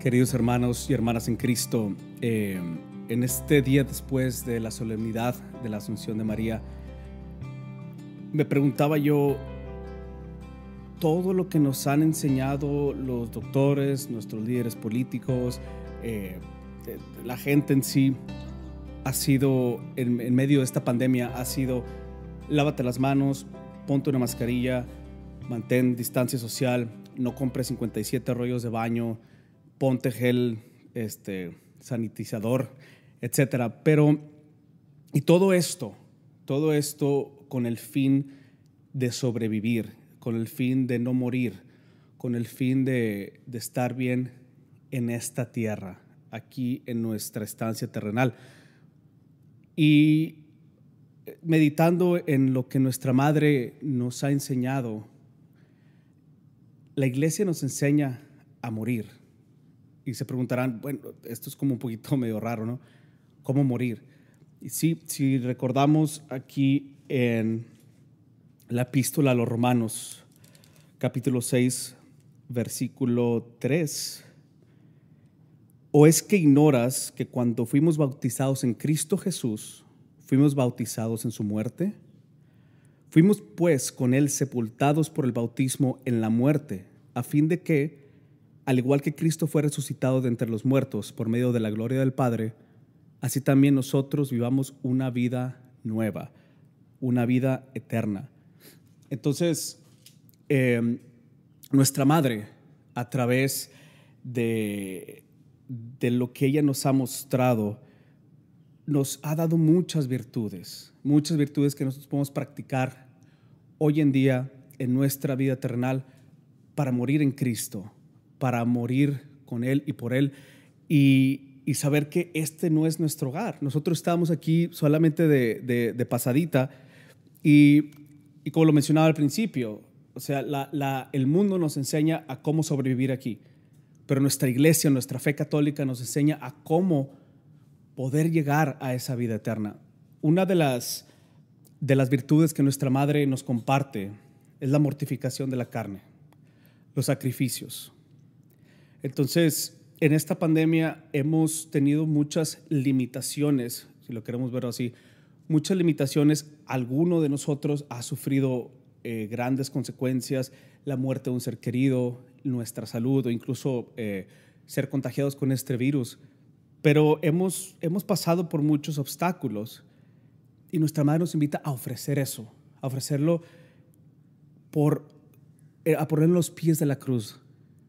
Queridos hermanos y hermanas en Cristo, eh, en este día después de la solemnidad de la Asunción de María, me preguntaba yo, todo lo que nos han enseñado los doctores, nuestros líderes políticos, eh, eh, la gente en sí, ha sido, en, medio de esta pandemia, ha sido, lávate las manos, ponte una mascarilla, mantén distancia social, no compres 57 rollos de baño, ponte gel, este, sanitizador, etcétera. Pero, y todo esto, todo esto con el fin de sobrevivir, con el fin de no morir, con el fin de, de estar bien en esta tierra, aquí en nuestra estancia terrenal. Y eh, meditando en lo que nuestra madre nos ha enseñado, la iglesia nos enseña a morir y se preguntarán, bueno, esto es como un poquito medio raro, ¿no? ¿Cómo morir? Y sí, si recordamos aquí en la epístola a los romanos, capítulo 6, versículo 3, ¿o es que ignoras que cuando fuimos bautizados en Cristo Jesús, fuimos bautizados en su muerte? Fuimos pues con Él sepultados por el bautismo en la muerte, a fin de que, al igual que Cristo fue resucitado de entre los muertos por medio de la gloria del Padre, así también nosotros vivamos una vida nueva, una vida eterna. Entonces, em, nuestra madre, a través de, lo que ella nos ha mostrado, nos ha dado muchas virtudes, muchas virtudes que nosotros podemos practicar hoy en día en nuestra vida eterna para morir en Cristo, para morir con Él y por Él y, saber que este no es nuestro hogar. Nosotros estamos aquí solamente de, pasadita y, como lo mencionaba al principio, o sea, la, el mundo nos enseña a cómo sobrevivir aquí, pero nuestra iglesia, nuestra fe católica nos enseña a cómo poder llegar a esa vida eterna. Una de las, de las virtudes que nuestra madre nos comparte es la mortificación de la carne, los sacrificios, entonces, en esta pandemia hemos tenido muchas limitaciones, si lo queremos ver así, muchas limitaciones. Alguno de nosotros ha sufrido eh, grandes consecuencias, la muerte de un ser querido, nuestra salud o incluso eh, ser contagiados con este virus. Pero hemos, pasado por muchos obstáculos y nuestra madre nos invita a ofrecer eso, a ofrecerlo por, eh, a poner los pies de la cruz,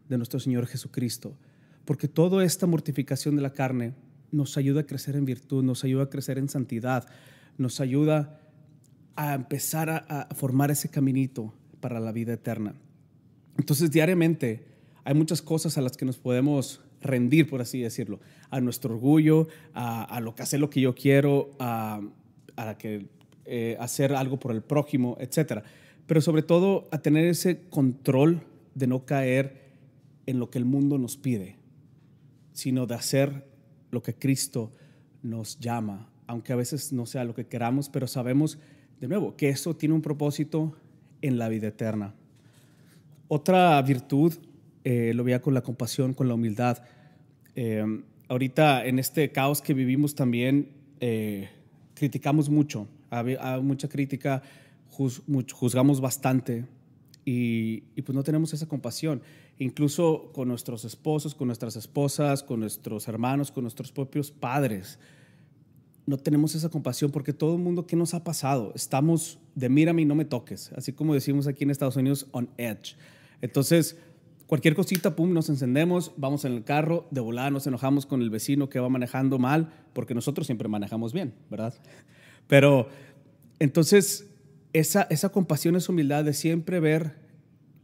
de nuestro Señor Jesucristo, porque toda esta mortificación de la carne nos ayuda a crecer en virtud, nos ayuda a crecer en santidad, nos ayuda a empezar a, formar ese caminito para la vida eterna. Entonces, diariamente hay muchas cosas a las que nos podemos rendir, por así decirlo, a nuestro orgullo, a, lo que hace lo que yo quiero, a, a que, eh, hacer algo por el prójimo, etc. Pero sobre todo a tener ese control de no caer en lo que el mundo nos pide, sino de hacer lo que Cristo nos llama, aunque a veces no sea lo que queramos, pero sabemos de nuevo que eso tiene un propósito en la vida eterna. Otra virtud, eh, lo veía con la compasión, con la humildad. Eh, ahorita en este caos que vivimos también eh, criticamos mucho, hay ah, mucha crítica, juzgamos bastante, y, pues no tenemos esa compasión. Incluso con nuestros esposos, con nuestras esposas, con nuestros hermanos, con nuestros propios padres. No tenemos esa compasión porque todo el mundo, ¿qué nos ha pasado? Estamos de mírame y no me toques, así como decimos aquí en Estados Unidos, on edge. Entonces, cualquier cosita, pum, nos encendemos, vamos en el carro, de volada nos enojamos con el vecino que va manejando mal, porque nosotros siempre manejamos bien, ¿verdad? Pero entonces esa, esa compasión, es humildad de siempre ver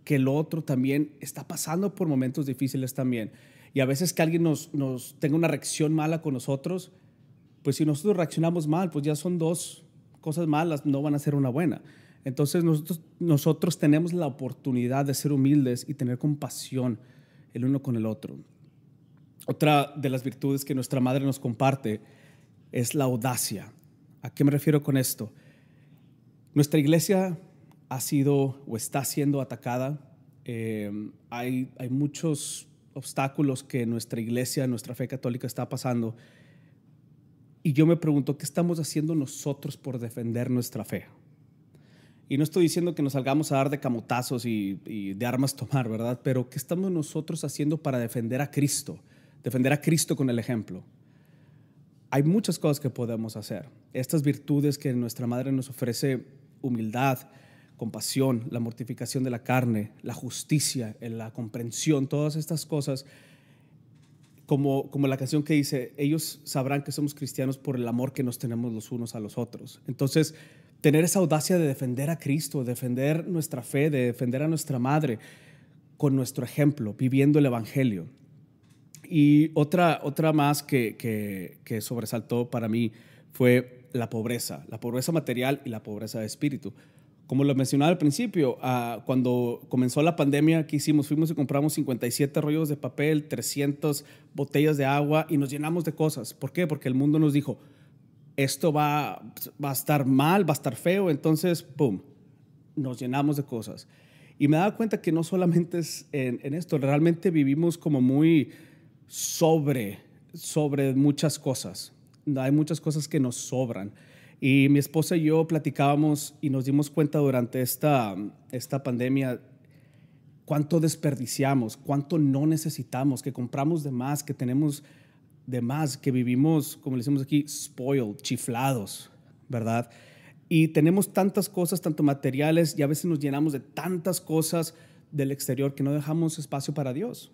que el otro también está pasando por momentos difíciles también. Y a veces que alguien nos, nos tenga una reacción mala con nosotros, pues si nosotros reaccionamos mal, pues ya son dos cosas malas, no van a ser una buena. Entonces nosotros, nosotros tenemos la oportunidad de ser humildes y tener compasión el uno con el otro. Otra de las virtudes que nuestra madre nos comparte es la audacia. ¿A qué me refiero con esto? Nuestra iglesia ha sido o está siendo atacada. Em, hay, hay muchos obstáculos que nuestra iglesia, nuestra fe católica está pasando. Y yo me pregunto, ¿qué estamos haciendo nosotros por defender nuestra fe? Y no estoy diciendo que nos salgamos a dar de camotazos y, y, de armas tomar, ¿verdad? Pero ¿qué estamos nosotros haciendo para defender a Cristo? Defender a Cristo con el ejemplo. Hay muchas cosas que podemos hacer. Estas virtudes que nuestra Madre nos ofrece humildad, compasión, la mortificación de la carne, la justicia, la comprensión, todas estas cosas, como, como la canción que dice, ellos sabrán que somos cristianos por el amor que nos tenemos los unos a los otros. Entonces, tener esa audacia de defender a Cristo, defender nuestra fe, de defender a nuestra madre con nuestro ejemplo, viviendo el Evangelio. Y otra, otra más que, que sobresaltó para mí fue la pobreza, la pobreza material y la pobreza de espíritu. Como lo mencionaba al principio, ah, cuando comenzó la pandemia, ¿qué hicimos? Fuimos y compramos 57 rollos de papel, 300 botellas de agua y nos llenamos de cosas. ¿Por qué? Porque el mundo nos dijo, esto va, va a estar mal, va a estar feo, entonces, ¡pum!, nos llenamos de cosas. Y me daba cuenta que no solamente es en, en esto, realmente vivimos como muy sobre, sobre muchas cosas hay muchas cosas que nos sobran. Y mi esposa y yo platicábamos y nos dimos cuenta durante esta, esta pandemia cuánto desperdiciamos, cuánto no necesitamos, que compramos de más, que tenemos de más, que vivimos, como le decimos aquí, spoiled, chiflados, ¿verdad? Y tenemos tantas cosas, tanto materiales, y a veces nos llenamos de tantas cosas del exterior que no dejamos espacio para Dios.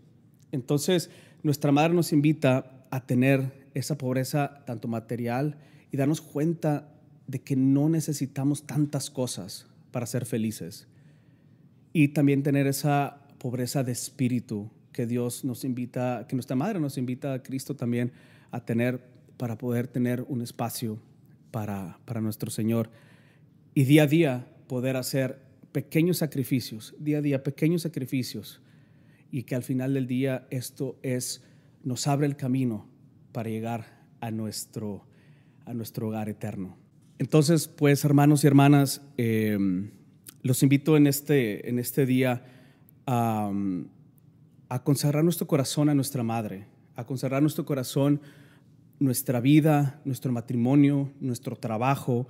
Entonces, nuestra madre nos invita a tener esa pobreza tanto material y darnos cuenta de que no necesitamos tantas cosas para ser felices. Y también tener esa pobreza de espíritu que Dios nos invita, que nuestra madre nos invita a Cristo también a tener para poder tener un espacio para, para nuestro Señor. Y día a día poder hacer pequeños sacrificios, día a día pequeños sacrificios. Y que al final del día esto es, nos abre el camino para llegar a nuestro, a nuestro hogar eterno. Entonces, pues hermanos y hermanas, em, los invito en este, en este día a, a consagrar nuestro corazón a nuestra Madre, a consagrar nuestro corazón, nuestra vida, nuestro matrimonio, nuestro trabajo,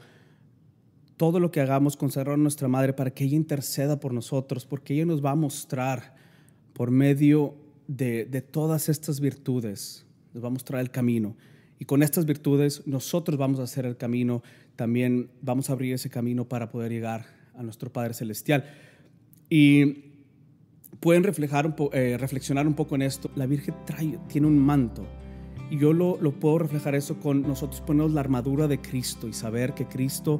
todo lo que hagamos, consagrar a nuestra Madre para que ella interceda por nosotros, porque ella nos va a mostrar por medio de, de todas estas virtudes nos va a traer el camino. Y con estas virtudes nosotros vamos a hacer el camino, también vamos a abrir ese camino para poder llegar a nuestro Padre Celestial. Y pueden reflejar eh, reflexionar un poco en esto. La Virgen tiene un manto. Y yo lo, lo puedo reflejar eso con nosotros ponernos la armadura de Cristo y saber que Cristo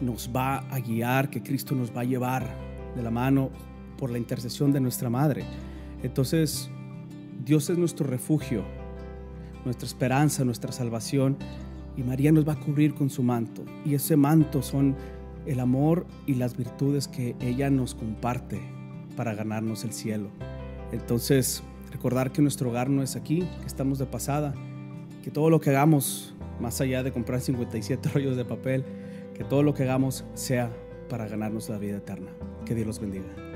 nos va a guiar, que Cristo nos va a llevar de la mano por la intercesión de nuestra Madre. Entonces, Dios es nuestro refugio, nuestra esperanza, nuestra salvación. Y María nos va a cubrir con su manto. Y ese manto son el amor y las virtudes que ella nos comparte para ganarnos el cielo. Entonces, recordar que nuestro hogar no es aquí, que estamos de pasada, que todo lo que hagamos, más allá de comprar 57 rollos de papel, que todo lo que hagamos sea para ganarnos la vida eterna. Que Dios los bendiga.